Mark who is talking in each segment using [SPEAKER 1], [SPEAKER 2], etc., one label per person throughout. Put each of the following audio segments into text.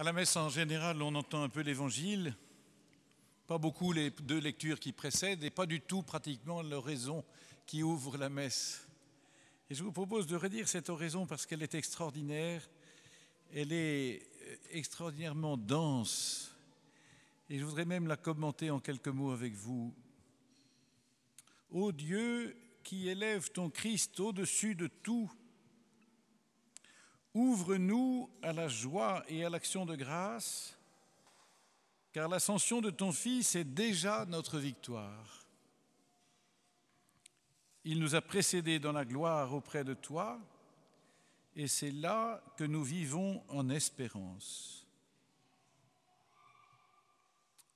[SPEAKER 1] À la messe, en général, on entend un peu l'évangile, pas beaucoup les deux lectures qui précèdent et pas du tout pratiquement l'oraison qui ouvre la messe. Et je vous propose de redire cette oraison parce qu'elle est extraordinaire, elle est euh, extraordinairement dense et je voudrais même la commenter en quelques mots avec vous. Ô Dieu qui élève ton Christ au-dessus de tout, Ouvre-nous à la joie et à l'action de grâce, car l'ascension de ton Fils est déjà notre victoire. Il nous a précédés dans la gloire auprès de toi, et c'est là que nous vivons en espérance.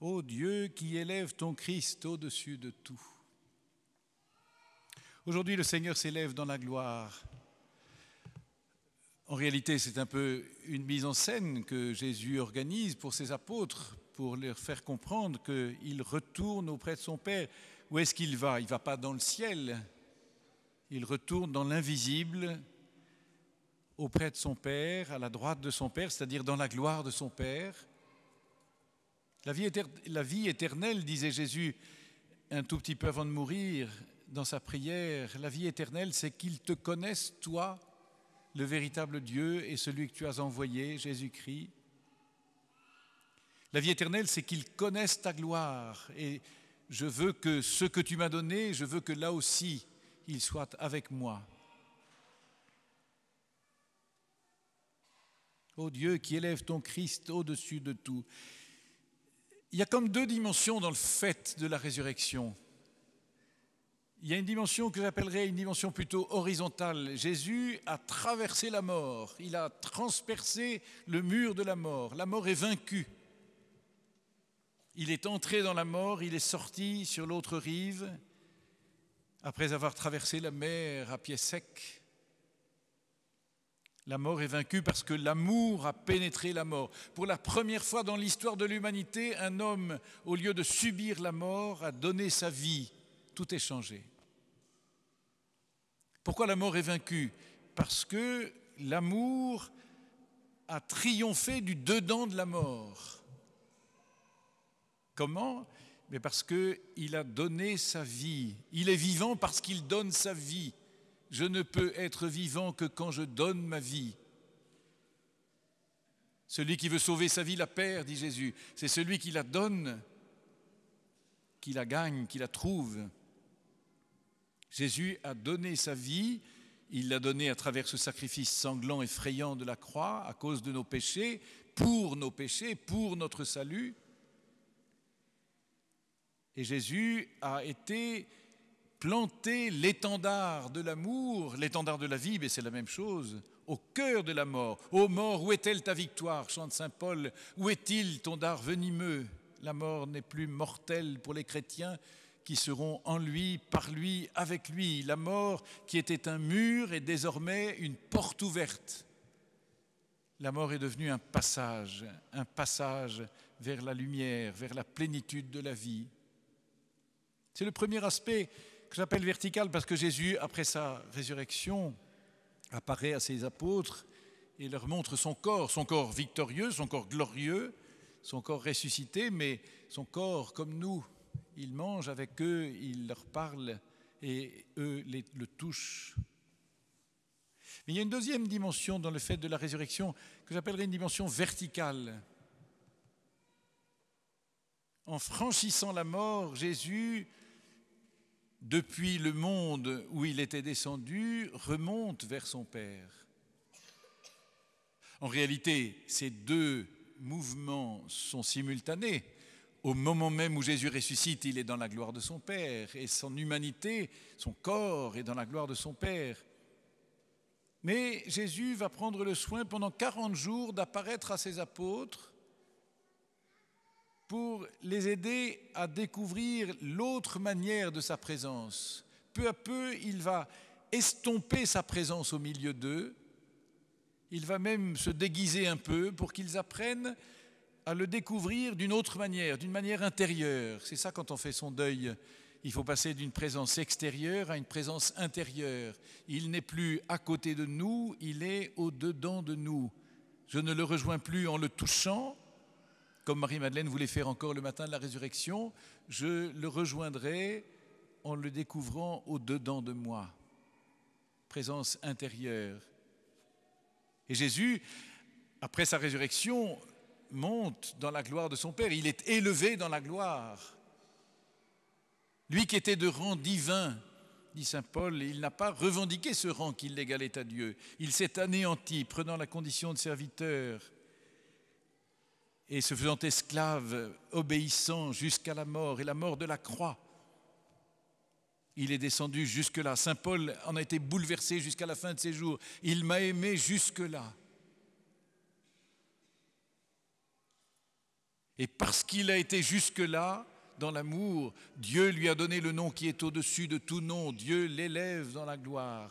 [SPEAKER 1] Ô Dieu qui élève ton Christ au-dessus de tout. Aujourd'hui, le Seigneur s'élève dans la gloire en réalité, c'est un peu une mise en scène que Jésus organise pour ses apôtres, pour leur faire comprendre qu'il retourne auprès de son Père. Où est-ce qu'il va Il ne va pas dans le ciel, il retourne dans l'invisible, auprès de son Père, à la droite de son Père, c'est-à-dire dans la gloire de son Père. La vie, éternelle, disait Jésus un tout petit peu avant de mourir, dans sa prière, la vie éternelle, c'est qu'il te connaisse, toi, le véritable Dieu est celui que tu as envoyé, Jésus-Christ. La vie éternelle, c'est qu'il connaissent ta gloire. Et je veux que ce que tu m'as donné, je veux que là aussi, il soit avec moi. Ô Dieu qui élève ton Christ au-dessus de tout. Il y a comme deux dimensions dans le fait de la résurrection. Il y a une dimension que j'appellerais une dimension plutôt horizontale. Jésus a traversé la mort, il a transpercé le mur de la mort. La mort est vaincue. Il est entré dans la mort, il est sorti sur l'autre rive, après avoir traversé la mer à pied sec. La mort est vaincue parce que l'amour a pénétré la mort. Pour la première fois dans l'histoire de l'humanité, un homme, au lieu de subir la mort, a donné sa vie tout est changé. Pourquoi la mort est vaincue Parce que l'amour a triomphé du dedans de la mort. Comment Mais parce qu'il a donné sa vie. Il est vivant parce qu'il donne sa vie. Je ne peux être vivant que quand je donne ma vie. Celui qui veut sauver sa vie la perd, dit Jésus. C'est celui qui la donne, qui la gagne, qui la trouve. Jésus a donné sa vie, il l'a donnée à travers ce sacrifice sanglant, effrayant de la croix, à cause de nos péchés, pour nos péchés, pour notre salut. Et Jésus a été planté l'étendard de l'amour, l'étendard de la vie, mais c'est la même chose, au cœur de la mort. Ô mort, où est-elle ta victoire chante Saint Paul. Où est-il ton dard venimeux La mort n'est plus mortelle pour les chrétiens, qui seront en lui, par lui, avec lui. La mort qui était un mur est désormais une porte ouverte. La mort est devenue un passage, un passage vers la lumière, vers la plénitude de la vie. C'est le premier aspect que j'appelle vertical parce que Jésus, après sa résurrection, apparaît à ses apôtres et leur montre son corps, son corps victorieux, son corps glorieux, son corps ressuscité, mais son corps comme nous, il mange avec eux, il leur parle et eux le touchent. Mais il y a une deuxième dimension dans le fait de la résurrection que j'appellerais une dimension verticale. En franchissant la mort, Jésus, depuis le monde où il était descendu, remonte vers son Père. En réalité, ces deux mouvements sont simultanés au moment même où Jésus ressuscite, il est dans la gloire de son Père, et son humanité, son corps est dans la gloire de son Père. Mais Jésus va prendre le soin pendant 40 jours d'apparaître à ses apôtres pour les aider à découvrir l'autre manière de sa présence. Peu à peu, il va estomper sa présence au milieu d'eux. Il va même se déguiser un peu pour qu'ils apprennent à le découvrir d'une autre manière, d'une manière intérieure. C'est ça quand on fait son deuil. Il faut passer d'une présence extérieure à une présence intérieure. Il n'est plus à côté de nous, il est au-dedans de nous. Je ne le rejoins plus en le touchant, comme Marie-Madeleine voulait faire encore le matin de la résurrection. Je le rejoindrai en le découvrant au-dedans de moi. Présence intérieure. Et Jésus, après sa résurrection, monte dans la gloire de son Père, il est élevé dans la gloire. Lui qui était de rang divin, dit Saint Paul, il n'a pas revendiqué ce rang qui l'égalait à Dieu. Il s'est anéanti, prenant la condition de serviteur et se faisant esclave, obéissant jusqu'à la mort et la mort de la croix. Il est descendu jusque-là. Saint Paul en a été bouleversé jusqu'à la fin de ses jours. Il m'a aimé jusque-là. Et parce qu'il a été jusque-là dans l'amour, Dieu lui a donné le nom qui est au-dessus de tout nom. Dieu l'élève dans la gloire.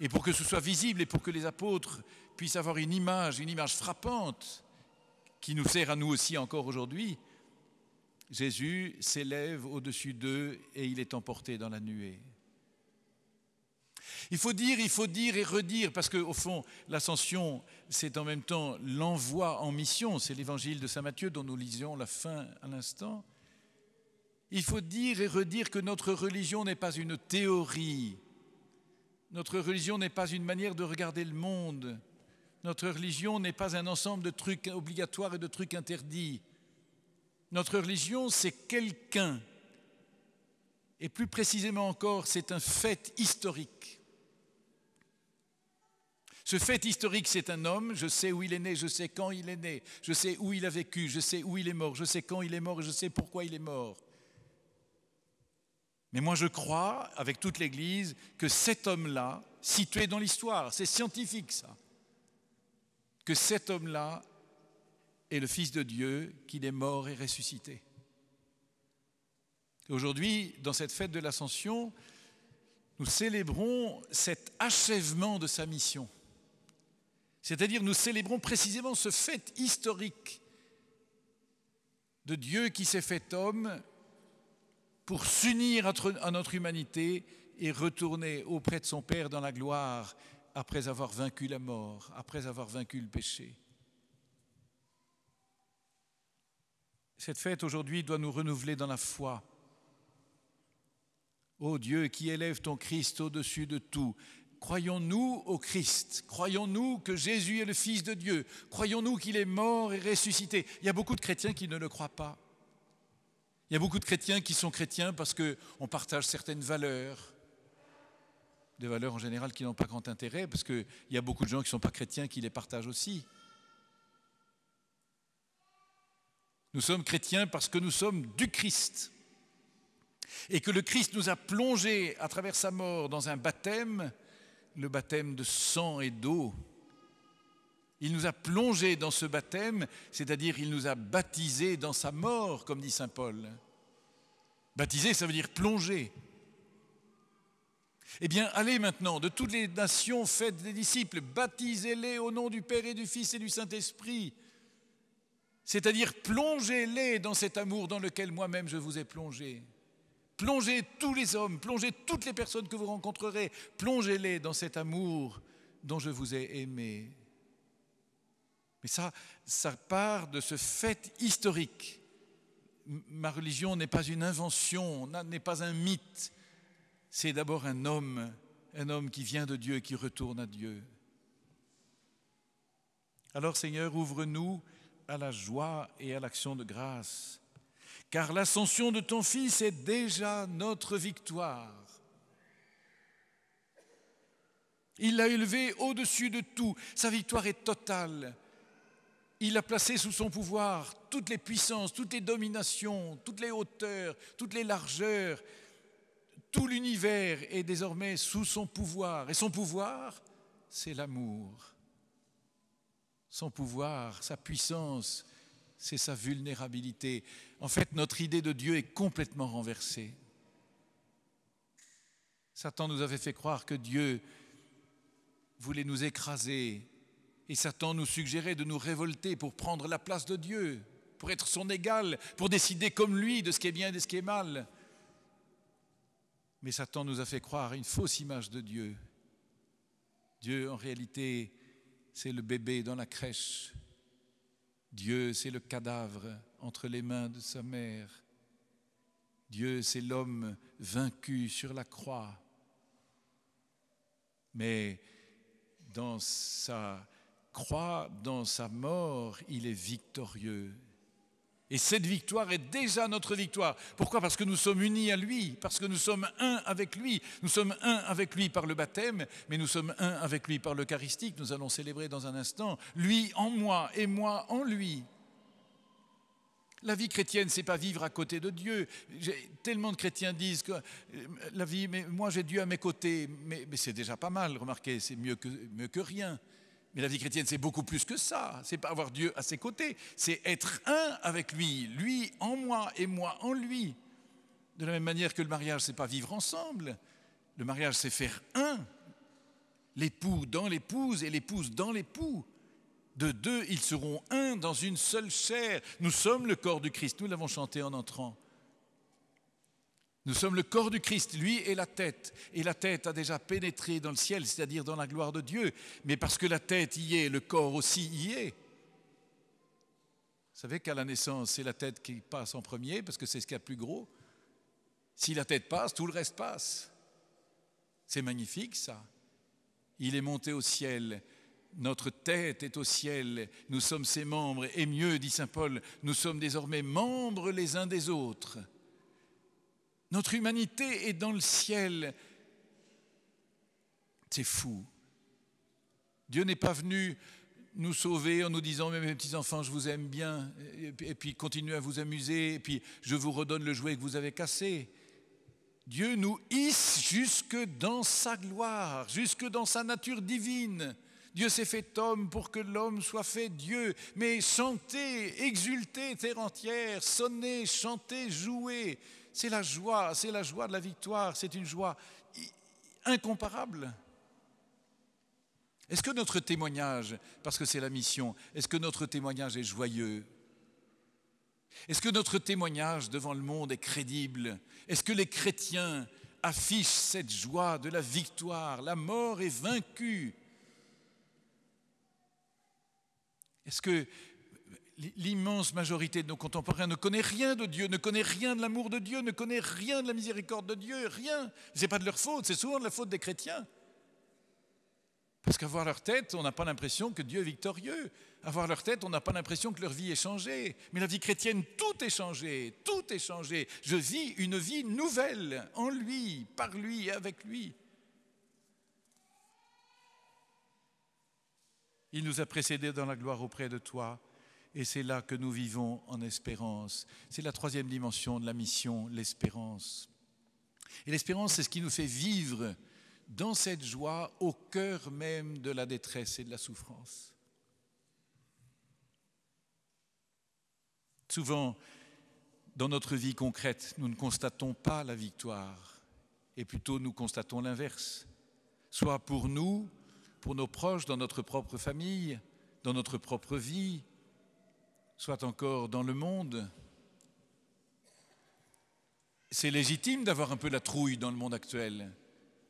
[SPEAKER 1] Et pour que ce soit visible et pour que les apôtres puissent avoir une image, une image frappante qui nous sert à nous aussi encore aujourd'hui, Jésus s'élève au-dessus d'eux et il est emporté dans la nuée. Il faut dire, il faut dire et redire, parce qu'au fond, l'ascension, c'est en même temps l'envoi en mission, c'est l'évangile de Saint Matthieu dont nous lisions la fin à l'instant. Il faut dire et redire que notre religion n'est pas une théorie, notre religion n'est pas une manière de regarder le monde, notre religion n'est pas un ensemble de trucs obligatoires et de trucs interdits. Notre religion, c'est quelqu'un, et plus précisément encore, c'est un fait historique ce fait historique, c'est un homme, je sais où il est né, je sais quand il est né, je sais où il a vécu, je sais où il est mort, je sais quand il est mort, et je sais pourquoi il est mort. Mais moi je crois, avec toute l'Église, que cet homme-là, situé dans l'histoire, c'est scientifique ça, que cet homme-là est le Fils de Dieu, qu'il est mort et ressuscité. Aujourd'hui, dans cette fête de l'Ascension, nous célébrons cet achèvement de sa mission. C'est-à-dire nous célébrons précisément ce fait historique de Dieu qui s'est fait homme pour s'unir à notre humanité et retourner auprès de son Père dans la gloire après avoir vaincu la mort, après avoir vaincu le péché. Cette fête aujourd'hui doit nous renouveler dans la foi. Ô Dieu qui élève ton Christ au-dessus de tout, Croyons-nous au Christ Croyons-nous que Jésus est le Fils de Dieu Croyons-nous qu'il est mort et ressuscité Il y a beaucoup de chrétiens qui ne le croient pas. Il y a beaucoup de chrétiens qui sont chrétiens parce qu'on partage certaines valeurs, des valeurs en général qui n'ont pas grand intérêt, parce qu'il y a beaucoup de gens qui ne sont pas chrétiens qui les partagent aussi. Nous sommes chrétiens parce que nous sommes du Christ et que le Christ nous a plongés à travers sa mort dans un baptême le baptême de sang et d'eau. Il nous a plongés dans ce baptême, c'est-à-dire il nous a baptisés dans sa mort, comme dit Saint Paul. Baptiser, ça veut dire plonger. Eh bien, allez maintenant, de toutes les nations, faites des disciples, baptisez-les au nom du Père et du Fils et du Saint-Esprit, c'est-à-dire plongez-les dans cet amour dans lequel moi-même je vous ai plongé. Plongez tous les hommes, plongez toutes les personnes que vous rencontrerez, plongez-les dans cet amour dont je vous ai aimé. Mais ça, ça part de ce fait historique. Ma religion n'est pas une invention, n'est pas un mythe. C'est d'abord un homme, un homme qui vient de Dieu et qui retourne à Dieu. Alors Seigneur, ouvre-nous à la joie et à l'action de grâce car l'ascension de ton Fils est déjà notre victoire. Il l'a élevé au-dessus de tout, sa victoire est totale. Il a placé sous son pouvoir toutes les puissances, toutes les dominations, toutes les hauteurs, toutes les largeurs. Tout l'univers est désormais sous son pouvoir. Et son pouvoir, c'est l'amour. Son pouvoir, sa puissance, c'est sa vulnérabilité. En fait, notre idée de Dieu est complètement renversée. Satan nous avait fait croire que Dieu voulait nous écraser et Satan nous suggérait de nous révolter pour prendre la place de Dieu, pour être son égal, pour décider comme lui de ce qui est bien et de ce qui est mal. Mais Satan nous a fait croire une fausse image de Dieu. Dieu, en réalité, c'est le bébé dans la crèche Dieu, c'est le cadavre entre les mains de sa mère. Dieu, c'est l'homme vaincu sur la croix. Mais dans sa croix, dans sa mort, il est victorieux. Et cette victoire est déjà notre victoire. Pourquoi Parce que nous sommes unis à lui, parce que nous sommes un avec lui. Nous sommes un avec lui par le baptême, mais nous sommes un avec lui par l'Eucharistique. Nous allons célébrer dans un instant. Lui en moi et moi en lui. La vie chrétienne, c'est pas vivre à côté de Dieu. Tellement de chrétiens disent que euh, la vie, mais moi j'ai Dieu à mes côtés, mais, c'est déjà pas mal, remarquez, c'est mieux que rien. Mais la vie chrétienne, c'est beaucoup plus que ça. C'est pas avoir Dieu à ses côtés, c'est être un avec lui, lui en moi et moi en lui. De la même manière que le mariage, c'est pas vivre ensemble. Le mariage, c'est faire un. L'époux dans l'épouse et l'épouse dans l'époux. De deux, ils seront un dans une seule chair. Nous sommes le corps du Christ. Nous l'avons chanté en entrant. Nous sommes le corps du Christ, lui est la tête. Et la tête a déjà pénétré dans le ciel, c'est-à-dire dans la gloire de Dieu. Mais parce que la tête y est, le corps aussi y est. Vous savez qu'à la naissance, c'est la tête qui passe en premier, parce que c'est ce qu'il y a plus gros. Si la tête passe, tout le reste passe. C'est magnifique ça. Il est monté au ciel. Notre tête est au ciel. Nous sommes ses membres. Et mieux, dit Saint Paul, nous sommes désormais membres les uns des autres. Notre humanité est dans le ciel. C'est fou. Dieu n'est pas venu nous sauver en nous disant mais mes petits enfants je vous aime bien et puis continuez à vous amuser et puis je vous redonne le jouet que vous avez cassé. Dieu nous hisse jusque dans sa gloire, jusque dans sa nature divine. Dieu s'est fait homme pour que l'homme soit fait Dieu. Mais chantez, exultez, terre entière, sonnez, chantez, jouez c'est la joie, c'est la joie de la victoire, c'est une joie incomparable. Est-ce que notre témoignage, parce que c'est la mission, est-ce que notre témoignage est joyeux Est-ce que notre témoignage devant le monde est crédible Est-ce que les chrétiens affichent cette joie de la victoire La mort est vaincue. Est-ce que l'immense majorité de nos contemporains ne connaît rien de Dieu, ne connaît rien de l'amour de Dieu, ne connaît rien de la miséricorde de Dieu, rien. Ce n'est pas de leur faute, c'est souvent de la faute des chrétiens. Parce qu'avoir leur tête, on n'a pas l'impression que Dieu est victorieux. Avoir leur tête, on n'a pas l'impression que leur vie est changée. Mais la vie chrétienne, tout est changé, tout est changé. Je vis une vie nouvelle en lui, par lui et avec lui. Il nous a précédés dans la gloire auprès de toi et c'est là que nous vivons en espérance. C'est la troisième dimension de la mission, l'espérance. Et l'espérance, c'est ce qui nous fait vivre dans cette joie au cœur même de la détresse et de la souffrance. Souvent, dans notre vie concrète, nous ne constatons pas la victoire, et plutôt nous constatons l'inverse. Soit pour nous, pour nos proches, dans notre propre famille, dans notre propre vie, soit encore dans le monde. C'est légitime d'avoir un peu la trouille dans le monde actuel,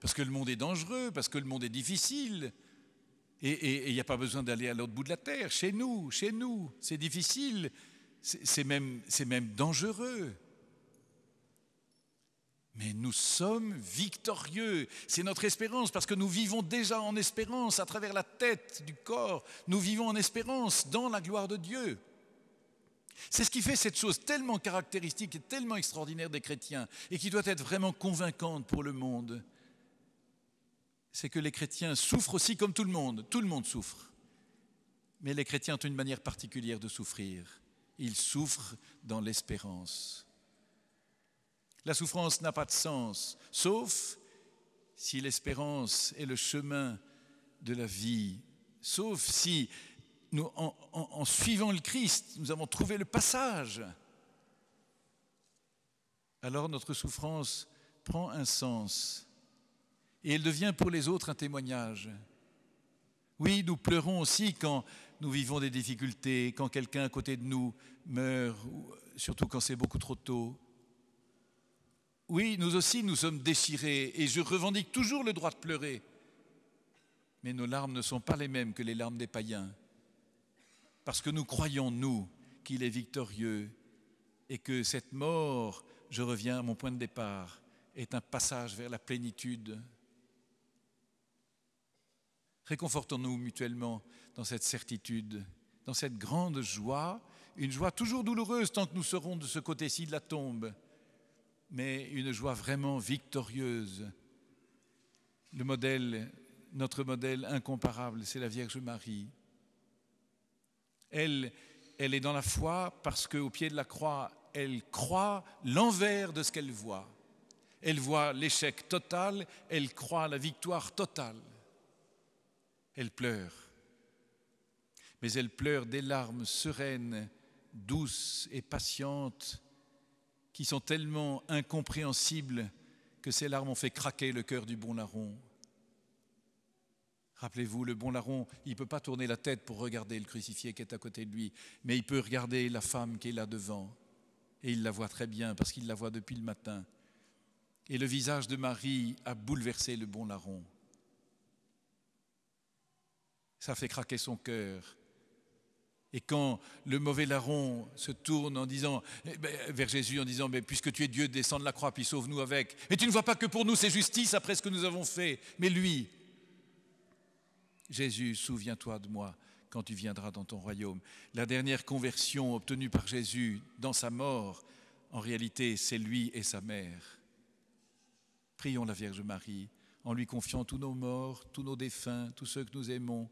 [SPEAKER 1] parce que le monde est dangereux, parce que le monde est difficile, et il n'y a pas besoin d'aller à l'autre bout de la terre, chez nous, chez nous, c'est difficile, c'est même, même dangereux. Mais nous sommes victorieux. C'est notre espérance parce que nous vivons déjà en espérance à travers la tête du corps. Nous vivons en espérance dans la gloire de Dieu. C'est ce qui fait cette chose tellement caractéristique et tellement extraordinaire des chrétiens et qui doit être vraiment convaincante pour le monde. C'est que les chrétiens souffrent aussi comme tout le monde. Tout le monde souffre. Mais les chrétiens ont une manière particulière de souffrir. Ils souffrent dans l'espérance. La souffrance n'a pas de sens, sauf si l'espérance est le chemin de la vie, sauf si en, en suivant le Christ, nous avons trouvé le passage. Alors notre souffrance prend un sens et elle devient pour les autres un témoignage. Oui, nous pleurons aussi quand nous vivons des difficultés, quand quelqu'un à côté de nous meurt, surtout quand c'est beaucoup trop tôt. Oui, nous aussi, nous sommes déchirés et je revendique toujours le droit de pleurer. Mais nos larmes ne sont pas les mêmes que les larmes des païens parce que nous croyons, nous, qu'il est victorieux et que cette mort, je reviens à mon point de départ, est un passage vers la plénitude. Réconfortons-nous mutuellement dans cette certitude, dans cette grande joie, une joie toujours douloureuse tant que nous serons de ce côté-ci de la tombe, mais une joie vraiment victorieuse. Le modèle, notre modèle incomparable, c'est la Vierge Marie elle, elle est dans la foi parce qu'au pied de la croix, elle croit l'envers de ce qu'elle voit. Elle voit l'échec total, elle croit la victoire totale. Elle pleure. Mais elle pleure des larmes sereines, douces et patientes, qui sont tellement incompréhensibles que ces larmes ont fait craquer le cœur du bon larron. Rappelez-vous, le bon larron, il ne peut pas tourner la tête pour regarder le crucifié qui est à côté de lui, mais il peut regarder la femme qui est là devant. Et il la voit très bien parce qu'il la voit depuis le matin. Et le visage de Marie a bouleversé le bon larron. Ça fait craquer son cœur. Et quand le mauvais larron se tourne en disant, eh ben, vers Jésus en disant, mais puisque tu es Dieu, descends de la croix, puis sauve-nous avec. Mais tu ne vois pas que pour nous c'est justice après ce que nous avons fait, mais lui, Jésus, souviens-toi de moi quand tu viendras dans ton royaume. La dernière conversion obtenue par Jésus dans sa mort, en réalité, c'est lui et sa mère. Prions la Vierge Marie en lui confiant tous nos morts, tous nos défunts, tous ceux que nous aimons.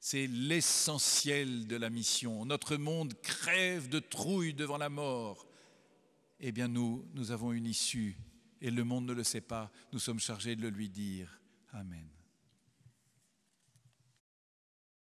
[SPEAKER 1] C'est l'essentiel de la mission. Notre monde crève de trouille devant la mort. Eh bien nous, nous avons une issue et le monde ne le sait pas. Nous sommes chargés de le lui dire. Amen.